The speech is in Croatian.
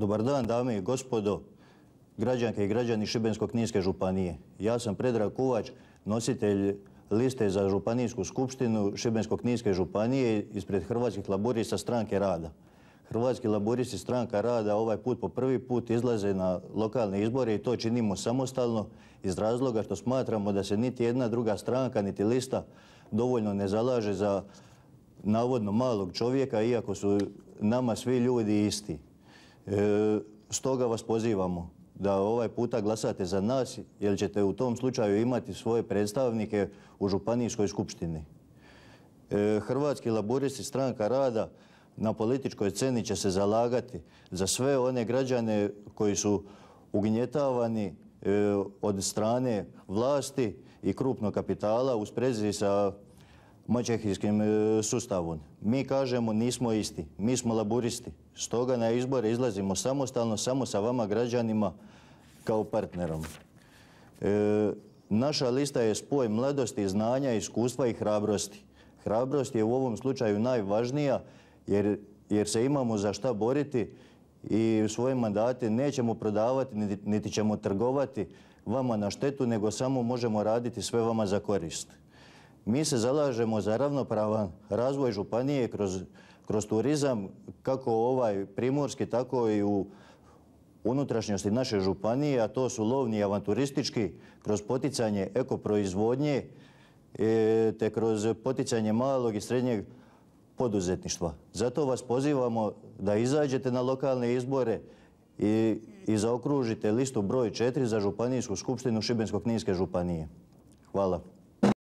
Dobar dan, dame i gospodo, građanke i građani Šibensko-Kninske županije. Ja sam Predrag Kuvač, nositelj liste za županijsku skupštinu Šibensko-Kninske županije ispred Hrvatskih laborista stranke rada. Hrvatski laboristi stranka rada ovaj put po prvi put izlaze na lokalne izbore i to činimo samostalno iz razloga što smatramo da se niti jedna druga stranka, niti lista dovoljno ne zalaže za navodno malog čovjeka, iako su nama svi ljudi isti. E, stoga vas pozivamo da ovaj puta glasate za nas, jer ćete u tom slučaju imati svoje predstavnike u Županijskoj skupštini. E, Hrvatski laboristi stranka rada na političkoj sceni će se zalagati za sve one građane koji su ugnjetavani e, od strane vlasti i krupnog kapitala u sprezi sa mačehijskim e, sustavom. Mi kažemo nismo isti, mi smo laburisti. Stoga na izbore izlazimo samostalno, samo sa vama građanima kao partnerom. E, naša lista je spoj mladosti, znanja, iskustva i hrabrosti. Hrabrost je u ovom slučaju najvažnija jer, se imamo za šta boriti i u svoje mandati nećemo prodavati niti ćemo trgovati vama na štetu, nego samo možemo raditi sve vama za korist. Mi se zalažemo za ravnopravan razvoj županije kroz, turizam, kako ovaj primorski, tako i u unutrašnjosti naše županije, a to su lovni i avanturistički, kroz poticanje ekoproizvodnje, e, te kroz poticanje malog i srednjeg poduzetništva. Zato vas pozivamo da izađete na lokalne izbore i, i zaokružite listu broj 4 za Županijsku skupštinu Šibensko-Kninske županije. Hvala.